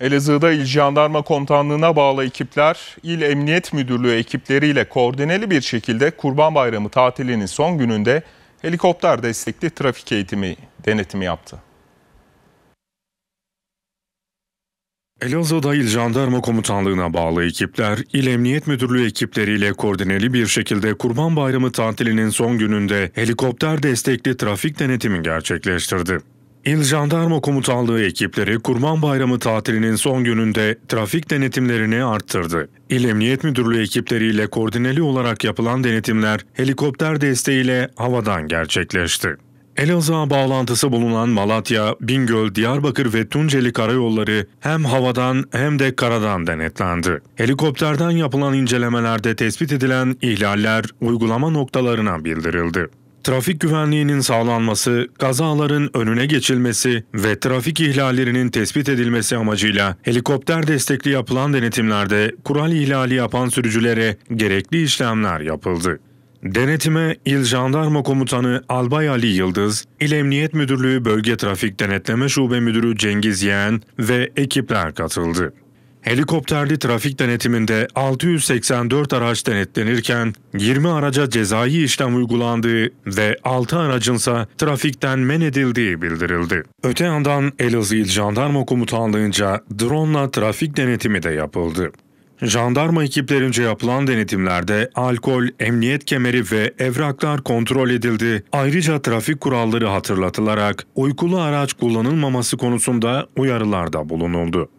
Elazığ'da İl Jandarma Komutanlığı'na bağlı ekipler, İl Emniyet Müdürlüğü ekipleriyle koordineli bir şekilde Kurban Bayramı tatilinin son gününde helikopter destekli trafik eğitimi denetimi yaptı. Elazığ'da İl Jandarma Komutanlığı'na bağlı ekipler, İl Emniyet Müdürlüğü ekipleriyle koordineli bir şekilde Kurban Bayramı tatilinin son gününde helikopter destekli trafik denetimi gerçekleştirdi. İl Jandarma Komutanlığı ekipleri Kurban Bayramı tatilinin son gününde trafik denetimlerini arttırdı. İl Emniyet Müdürlüğü ekipleriyle koordineli olarak yapılan denetimler helikopter desteğiyle havadan gerçekleşti. Elazığ'a bağlantısı bulunan Malatya, Bingöl, Diyarbakır ve Tunceli karayolları hem havadan hem de karadan denetlendi. Helikopterden yapılan incelemelerde tespit edilen ihlaller uygulama noktalarına bildirildi trafik güvenliğinin sağlanması, kazaların önüne geçilmesi ve trafik ihlallerinin tespit edilmesi amacıyla helikopter destekli yapılan denetimlerde kural ihlali yapan sürücülere gerekli işlemler yapıldı. Denetime İl Jandarma Komutanı Albay Ali Yıldız, İl Emniyet Müdürlüğü Bölge Trafik Denetleme Şube Müdürü Cengiz Yeğen ve ekipler katıldı. Helikopterli trafik denetiminde 684 araç denetlenirken 20 araca cezai işlem uygulandığı ve 6 aracınsa trafikten men edildiği bildirildi. Öte yandan Elazığ İl Jandarma Komutanlığı'nca drone trafik denetimi de yapıldı. Jandarma ekiplerince yapılan denetimlerde alkol, emniyet kemeri ve evraklar kontrol edildi. Ayrıca trafik kuralları hatırlatılarak uykulu araç kullanılmaması konusunda uyarılarda bulunuldu.